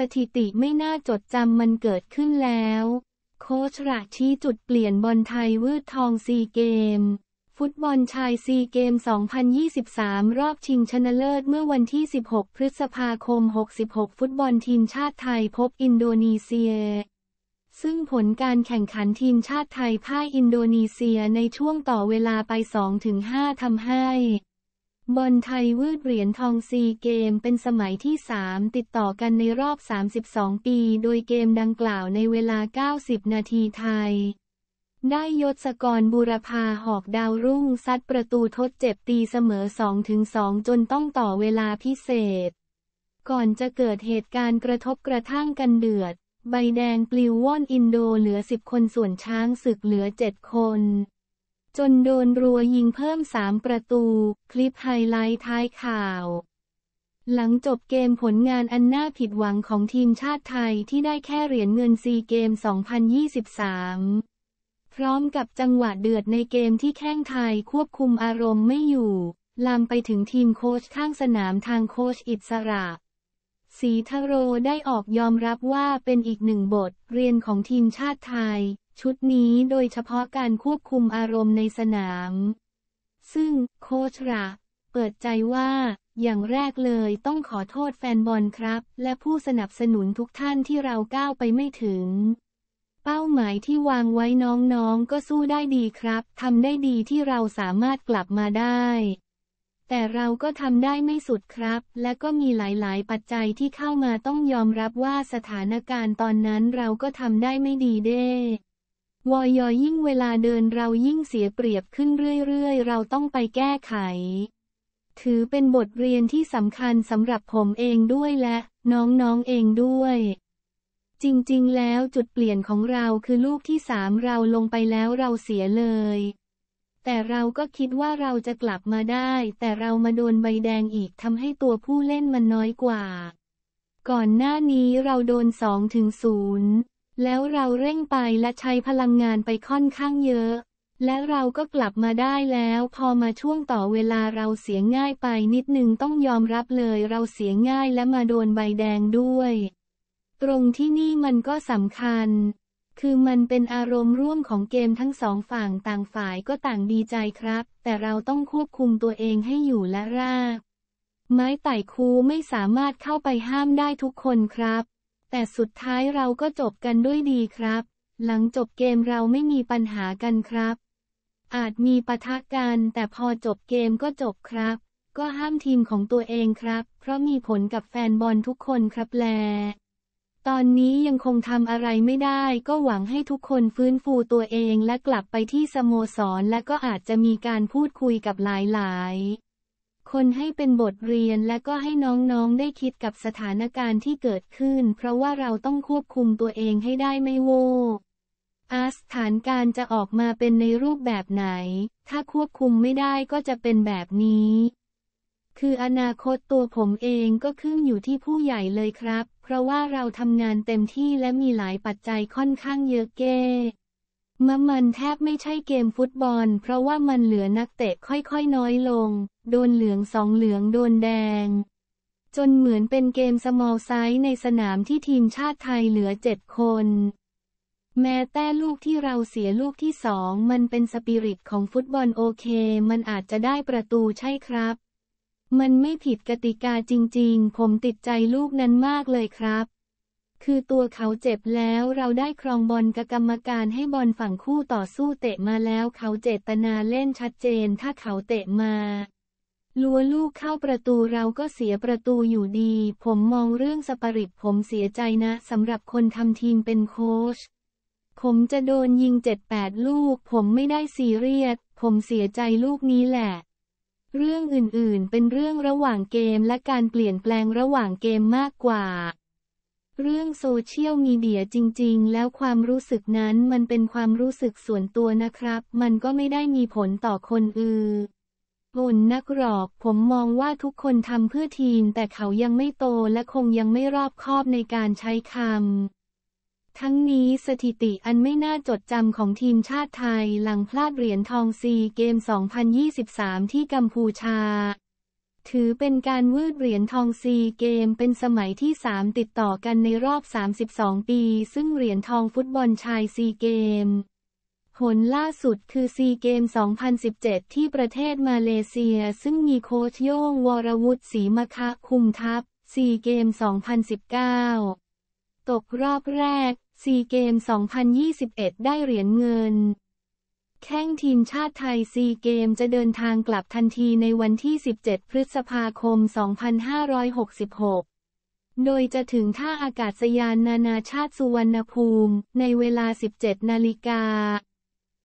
สถิติไม่น่าจดจำมันเกิดขึ้นแล้ว โคชระชี้จุดเปลี่ยนบอลไทยวืดทองซีเกม ฟุตบอลชายซีเกม 2023 รอบชิงชนะเลิศเมื่อวันที่ 16 พฤษภาคม 66 ฟุตบอลทีมชาติไทยพบอินโดนีเซีย ซึ่งผลการแข่งขันทีมชาติไทยพ่ายอินโดนีเซียในช่วงต่อเวลาไป 2-5ทำให้บอลไทยวืดเหรียญทองซีเกมเป็นสมัยที่ 3 ติดต่อกันในรอบ 32 ปี โดยเกมดังกล่าวในเวลา 90 นาทีไทย ได้ยศกรบุรพาหอกดาวรุ่ง ซัดประตูทดเจ็บตีเสมอ 2-2 จนต้องต่อเวลาพิเศษ ก่อนจะเกิดเหตุการณ์กระทบกระทั่งกันเดือด ใบแดงปลิวว่อนอินโดเหลือ 10 คนส่วนช้างศึกเหลือ 7 คนจนโดนรัวยิงเพิ่มสามประตู คลิปไฮไลท์ท้ายข่าว หลังจบเกมผลงานอันน่าผิดหวังของทีมชาติไทยที่ได้แค่เหรียญเงินซีเกม 2023 พร้อมกับจังหวะเดือดในเกมที่แข้งไทยควบคุมอารมณ์ไม่อยู่ ลามไปถึงทีมโค้ชข้างสนามทางโค้ชอิสระ สีทโรได้ออกยอมรับว่าเป็นอีกหนึ่งบทเรียนของทีมชาติไทยชุดนี้ โดยเฉพาะการควบคุมอารมณ์ในสนาม ซึ่งโคชระ เปิดใจว่า อย่างแรกเลยต้องขอโทษแฟนบอลครับ และผู้สนับสนุนทุกท่านที่เราก้าวไปไม่ถึง เป้าหมายที่วางไว้น้องๆ ก็สู้ได้ดีครับ ทำได้ดีที่เราสามารถกลับมาได้ แต่เราก็ทำได้ไม่สุดครับ และก็มีหลายๆ ปัจจัยที่เข้ามาต้องยอมรับว่าสถานการณ์ตอนนั้นเราก็ทำได้ไม่ดีเด้วอยอยิ่งเวลาเดินเรายิ่งเสียเปรียบขึ้นเรื่อยๆเราต้องไปแก้ไข ถือเป็นบทเรียนที่สำคัญสำหรับผมเองด้วยและ น้องๆเองด้วย จริงๆ แล้วจุดเปลี่ยนของเราคือลูกที่สามเราลงไปแล้วเราเสียเลย แต่เราก็คิดว่าเราจะกลับมาได้ แต่เรามาโดนใบแดงอีกทำให้ตัวผู้เล่นมันน้อยกว่า ก่อนหน้านี้เราโดนสองถึงศูนย์แล้วเราเร่งไปและใช้พลังงานไปค่อนข้างเยอะ และเราก็กลับมาได้แล้ว พอมาช่วงต่อเวลาเราเสียง่ายไปนิดนึงต้องยอมรับเลย เราเสียง่ายและมาโดนใบแดงด้วย ตรงที่นี่มันก็สำคัญ คือมันเป็นอารมณ์ร่วมของเกมทั้งสองฝั่งต่างฝ่ายก็ต่างดีใจครับ แต่เราต้องควบคุมตัวเองให้อยู่และราบไม้ไต่คูไม่สามารถเข้าไปห้ามได้ทุกคนครับแต่สุดท้ายเราก็จบกันด้วยดีครับ หลังจบเกมเราไม่มีปัญหากันครับ อาจมีปะทะกันแต่พอจบเกมก็จบครับ ก็ห้ามทีมของตัวเองครับ เพราะมีผลกับแฟนบอลทุกคนครับแลตอนนี้ยังคงทำอะไรไม่ได้ ก็หวังให้ทุกคนฟื้นฟูตัวเองและกลับไปที่สโมสรและก็อาจจะมีการพูดคุยกับหลาย ๆคนให้เป็นบทเรียนและก็ให้น้องๆ ได้คิดกับสถานการณ์ที่เกิดขึ้น เพราะว่าเราต้องควบคุมตัวเองให้ได้ไม่โวอาสถานการจะออกมาเป็นในรูปแบบไหน ถ้าควบคุมไม่ได้ก็จะเป็นแบบนี้ คืออนาคตตัวผมเองก็ขึ้นอยู่ที่ผู้ใหญ่เลยครับ เพราะว่าเราทำงานเต็มที่และมีหลายปัจจัยค่อนข้างเยอะเก้มะมันแทบไม่ใช่เกมฟุตบอล เพราะว่ามันเหลือนักเตะค่อย ๆ น้อยลง โดนเหลืองสองเหลืองโดนแดง จนเหมือนเป็นเกมสมอลไซส์ในสนามที่ทีมชาติไทยเหลือเจ็ดคน แม้แต่ลูกที่เราเสียลูกที่สองมันเป็นสปิริตของฟุตบอลโอเค มันอาจจะได้ประตูใช่ครับ มันไม่ผิดกติกาจริง ๆ ผมติดใจลูกนั้นมากเลยครับคือตัวเขาเจ็บแล้วเราได้ครองบอลกับกรรมการให้บอลฝั่งคู่ต่อสู้เตะมาแล้วเขาเจตนาเล่นชัดเจนถ้าเขาเตะมา ลัวลูกเข้าประตูเราก็เสียประตูอยู่ดี ผมมองเรื่องสปริตผมเสียใจนะสำหรับคนทำทีมเป็นโค้ชผมจะโดนยิงเจ็ดแปดลูก ผมไม่ได้ซีเรียสผมเสียใจลูกนี้แหละ เรื่องอื่นๆเป็นเรื่องระหว่างเกมและการเปลี่ยนแปลงระหว่างเกมมากกว่าเรื่องโซเชียลมีเดียจริง ๆ แล้วความรู้สึกนั้นมันเป็นความรู้สึกส่วนตัวนะครับ มันก็ไม่ได้มีผลต่อคนอื่นบุนักหรอก ผมมองว่าทุกคนทำเพื่อทีม แต่เขายังไม่โตและคงยังไม่รอบคอบในการใช้คำ ทั้งนี้สถิติอันไม่น่าจดจำของทีมชาติไทย หลังพลาดเหรียญทองซีเกม 2023 ที่กัมพูชาถือเป็นการวืดเหรียญทองซีเกมเป็นสมัยที่ 3 ติดต่อกันในรอบ 32 ปี ซึ่งเหรียญทองฟุตบอลชายซีเกมผลล่าสุดคือซีเกม2017 ที่ประเทศมาเลเซียซึ่งมีโค้ชโย่งวรวุฒิศรีมคะคุมทัพซีเกม2019 ตกรอบแรกซีเกม2021 ได้เหรียญเงินแข้งทีมชาติไทยซีเกมจะเดินทางกลับทันทีในวันที่ 17 พฤษภาคม 2566 โดยจะถึงท่าอากาศยานนานาชาติสุวรรณภูมิ ในเวลา 17 นาฬิกา